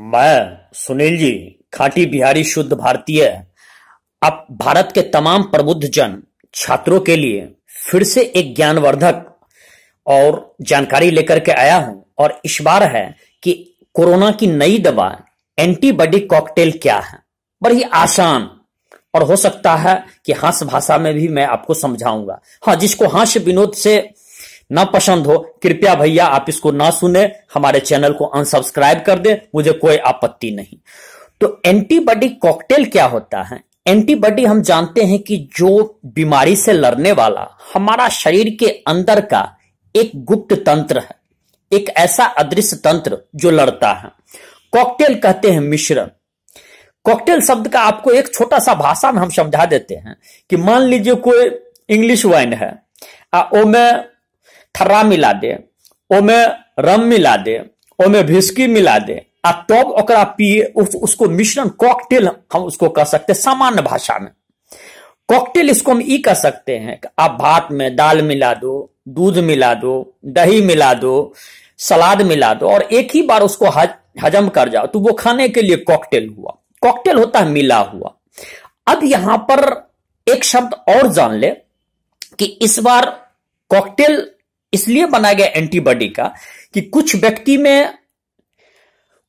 मैं सुनील जी खाटी बिहारी शुद्ध भारतीय अब भारत के तमाम प्रबुद्ध जन छात्रों के लिए फिर से एक ज्ञानवर्धक और जानकारी लेकर के आया हूं और इस बार है कि कोरोना की नई दवा एंटीबॉडी कॉकटेल क्या है बड़ी आसान और हो सकता है कि हास भाषा में भी मैं आपको समझाऊंगा हाँ जिसको हास्य विनोद से ना पसंद हो कृपया भैया आप इसको ना सुने हमारे चैनल को अनसब्सक्राइब कर दे मुझे कोई आपत्ति नहीं तो एंटीबॉडी कॉकटेल क्या होता है एंटीबॉडी हम जानते हैं कि जो बीमारी से लड़ने वाला हमारा शरीर के अंदर का एक गुप्त तंत्र है एक ऐसा अदृश्य तंत्र जो लड़ता है कॉकटेल कहते हैं मिश्रण कॉकटेल शब्द का आपको एक छोटा सा भाषा में हम समझा देते हैं कि मान लीजिए कोई इंग्लिश वाइन है आ, ओ में थर्रा मिला दे ओमे रम मिला दे ओमे भिस्की मिला दे आ तब ओकरा पिए उस, उसको मिश्रण कॉकटेल हम उसको कह सकते हैं सामान्य भाषा में कॉकटेल इसको हम ई कह सकते हैं आप भात में दाल मिला दो दूध मिला दो दही मिला दो सलाद मिला दो और एक ही बार उसको हज, हजम कर जाओ तो वो खाने के लिए कॉकटेल हुआ कॉकटेल होता है मिला हुआ अब यहां पर एक शब्द और जान ले कि इस बार कॉकटेल इसलिए बनाया गया एंटीबॉडी का कि कुछ व्यक्ति में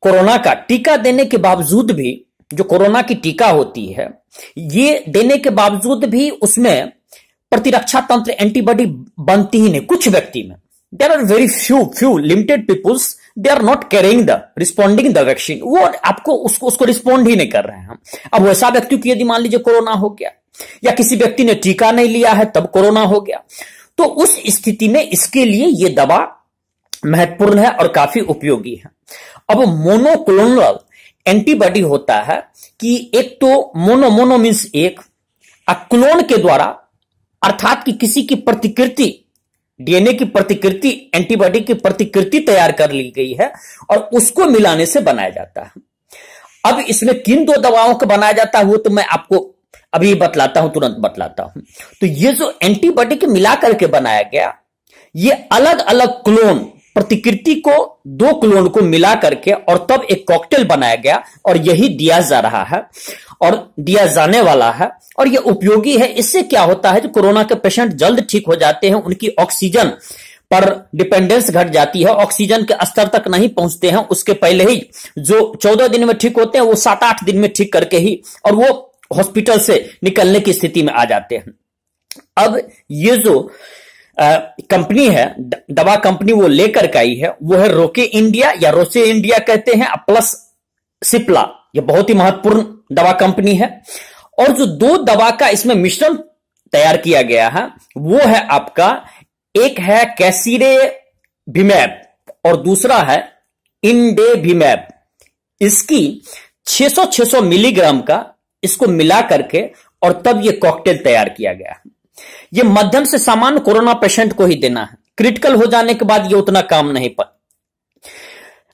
कोरोना का टीका देने के बावजूद भी जो कोरोना की टीका होती है ये देने के बावजूद भी उसमें प्रतिरक्षा तंत्र एंटीबॉडी बनती ही नहीं कुछ व्यक्ति में there are very few few limited peoples they are not carrying the responding the vaccine वो आपको उसको उसको रिस्पॉन्ड ही नहीं कर रहे हैं अब वैसा व्यक्ति की यदि मान लीजिए कोरोना हो गया या किसी व्यक्ति ने टीका नहीं लिया है तब कोरोना हो गया तो उस स्थिति में इसके लिए ये दवा महत्वपूर्ण है और काफी उपयोगी है अब मोनोक्लोनल एंटीबॉडी होता है कि एक तो मोनो मोनो मीन्स एक क्लोन के द्वारा अर्थात कि किसी की प्रतिकृति डीएनए की प्रतिकृति एंटीबॉडी की प्रतिकृति तैयार कर ली गई है और उसको मिलाने से बनाया जाता है अब इसमें किन दो दवाओं को बनाया जाता है वो तो मैं आपको अभी बतलाता हूं तुरंत बतलाता हूं तो ये जो एंटीबॉडी के मिला करके बनाया गया ये अलग अलग क्लोन प्रतिकृति को दो क्लोन को मिला करके और तब एक कॉकटेल बनाया गया और यही दिया जा रहा है और दिया जाने वाला है और यह उपयोगी है इससे क्या होता है जो कोरोना के पेशेंट जल्द ठीक हो जाते हैं उनकी ऑक्सीजन पर डिपेंडेंस घट जाती है ऑक्सीजन के स्तर तक नहीं पहुंचते हैं उसके पहले ही जो चौदह दिन में ठीक होते हैं वो सात आठ दिन में ठीक करके ही और वो हॉस्पिटल से निकलने की स्थिति में आ जाते हैं अब ये जो कंपनी है दवा कंपनी वो लेकर के आई है वो है रोके इंडिया या रोसे इंडिया कहते हैं प्लस सिप्ला ये बहुत ही महत्वपूर्ण दवा कंपनी है और जो दो दवा का इसमें मिश्रण तैयार किया गया है वो है आपका एक है कैसीरे भीमैप और दूसरा है इंडे भीमैप इसकी 600 600 मिलीग्राम का इसको मिला करके और तब ये कॉकटेल तैयार किया गया है ये मध्यम से सामान्य कोरोना पेशेंट को ही देना है क्रिटिकल हो जाने के बाद ये उतना काम नहीं पर,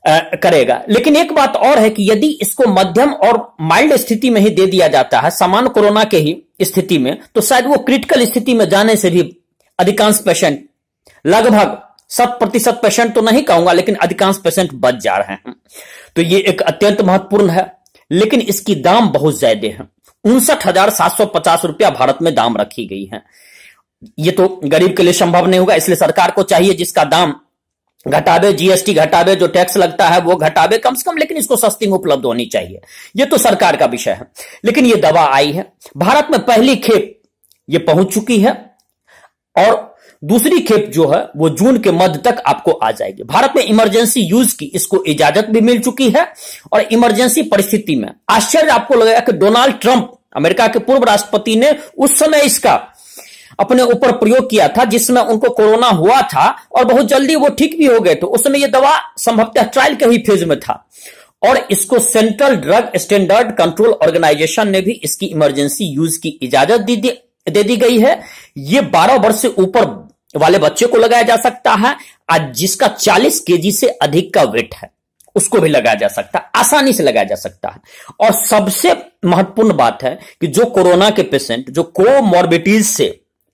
आ, करेगा लेकिन एक बात और है कि यदि इसको मध्यम और माइल्ड स्थिति में ही दे दिया जाता है सामान्य कोरोना के ही स्थिति में तो शायद वो क्रिटिकल स्थिति में जाने से भी अधिकांश पेशेंट लगभग शत प्रतिशत पेशेंट तो नहीं कहूंगा लेकिन अधिकांश पेशेंट बच जा रहे हैं तो ये एक अत्यंत महत्वपूर्ण है लेकिन इसकी दाम बहुत ज्यादा है उनसठ हजार सात सौ पचास रुपया भारत में दाम रखी गई है ये तो गरीब के लिए संभव नहीं होगा इसलिए सरकार को चाहिए जिसका दाम घटावे जीएसटी घटावे जो टैक्स लगता है वो घटावे कम से कम लेकिन इसको सस्ती में उपलब्ध होनी चाहिए ये तो सरकार का विषय है लेकिन ये दवा आई है भारत में पहली खेप ये पहुंच चुकी है और दूसरी खेप जो है वो जून के मध्य तक आपको आ जाएगी भारत में इमरजेंसी यूज की इसको इजाजत भी मिल चुकी है और इमरजेंसी परिस्थिति में आश्चर्य आपको लगेगा कि डोनाल्ड ट्रंप अमेरिका के पूर्व राष्ट्रपति ने उस समय इसका अपने ऊपर प्रयोग किया था जिसमें उनको कोरोना हुआ था और बहुत जल्दी वो ठीक भी हो गए थे उस समय यह दवा संभवतः ट्रायल के ही फेज में था और इसको Central Drug Standard Control Organisation ने भी इसकी इमरजेंसी यूज की इजाजत दी दे दी गई है यह 12 वर्ष से ऊपर वाले बच्चे को लगाया जा सकता है और जिसका 40 केजी से अधिक का वेट है उसको भी लगाया जा सकता है आसानी से लगाया जा सकता है और सबसे महत्वपूर्ण बात है कि जो कोरोना के पेशेंट जो मोरबिटीज से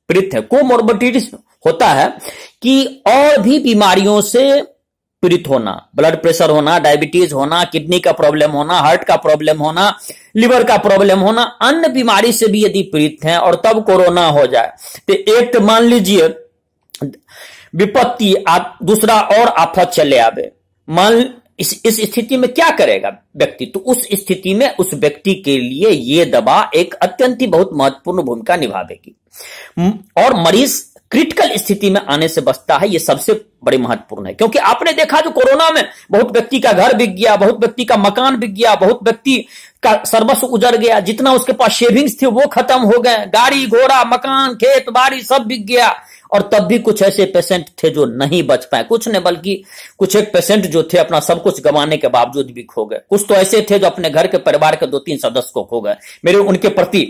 पीड़ित है कोमॉर्बिटीज होता है कि और भी बीमारियों से पीड़ित होना ब्लड प्रेशर होना डायबिटीज होना किडनी का प्रॉब्लम होना हार्ट का प्रॉब्लम होना लिवर का प्रॉब्लम होना अन्य बीमारी से भी यदि पीड़ित हैं और तब कोरोना हो जाए तो एक मान लीजिए विपत्ति दूसरा और आफत चले आवे मान इस इस स्थिति में क्या करेगा व्यक्ति तो उस स्थिति में उस व्यक्ति के लिए ये दवा एक अत्यंत ही बहुत महत्वपूर्ण भूमिका निभावेगी और मरीज क्रिटिकल स्थिति में आने से बचता है ये सबसे बड़ी महत्वपूर्ण है क्योंकि आपने देखा जो कोरोना में बहुत व्यक्ति का घर बिक गया बहुत व्यक्ति का मकान बिक गया बहुत व्यक्ति का सर्वस्व उजड़ गया जितना उसके पास सेविंग्स थे वो खत्म हो गए गाड़ी घोड़ा मकान खेत बाड़ी सब बिक गया और तब भी कुछ ऐसे पेशेंट थे जो नहीं बच पाए कुछ ने बल्कि कुछ एक पेशेंट जो थे अपना सब कुछ गंवाने के बावजूद भी खो गए कुछ तो ऐसे थे जो अपने घर के परिवार के दो तीन सदस्य को खो गए मेरे उनके प्रति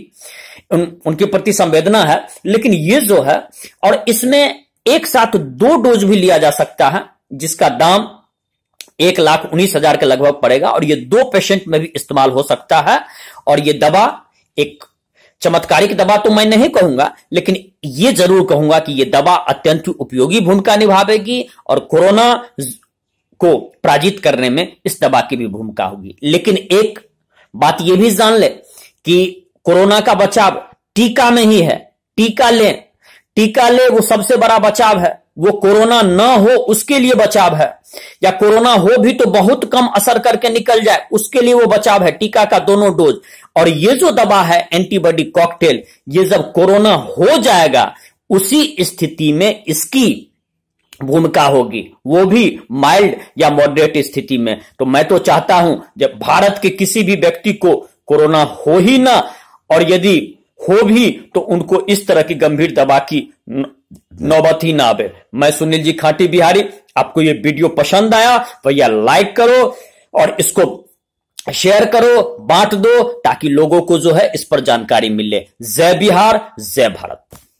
उन, उनके प्रति संवेदना है लेकिन ये जो है और इसमें एक साथ दो डोज भी लिया जा सकता है जिसका दाम एक लाख उन्नीस हजार के लगभग पड़ेगा और ये दो पेशेंट में भी इस्तेमाल हो सकता है और ये दवा एक चमत्कारिक दवा तो मैं नहीं कहूंगा लेकिन ये जरूर कहूंगा कि ये दवा अत्यंत उपयोगी भूमिका निभावेगी और कोरोना को पराजित करने में इस दवा की भी भूमिका होगी लेकिन एक बात यह भी जान ले कि कोरोना का बचाव टीका में ही है टीका लें टीका ले वो सबसे बड़ा बचाव है वो कोरोना न हो उसके लिए बचाव है या कोरोना हो भी तो बहुत कम असर करके निकल जाए उसके लिए वो बचाव है टीका का दोनों डोज और ये जो दवा है एंटीबॉडी कॉकटेल ये जब कोरोना हो जाएगा उसी स्थिति में इसकी भूमिका होगी वो भी माइल्ड या मॉडरेट स्थिति में तो मैं तो चाहता हूं जब भारत के किसी भी व्यक्ति को कोरोना हो ही ना और यदि हो भी तो उनको इस तरह की गंभीर दवा की नौबत ही ना आवे मैं सुनील जी खाटी बिहारी आपको ये वीडियो पसंद आया भैया तो लाइक करो और इसको शेयर करो बांट दो ताकि लोगों को जो है इस पर जानकारी मिले जय बिहार जय भारत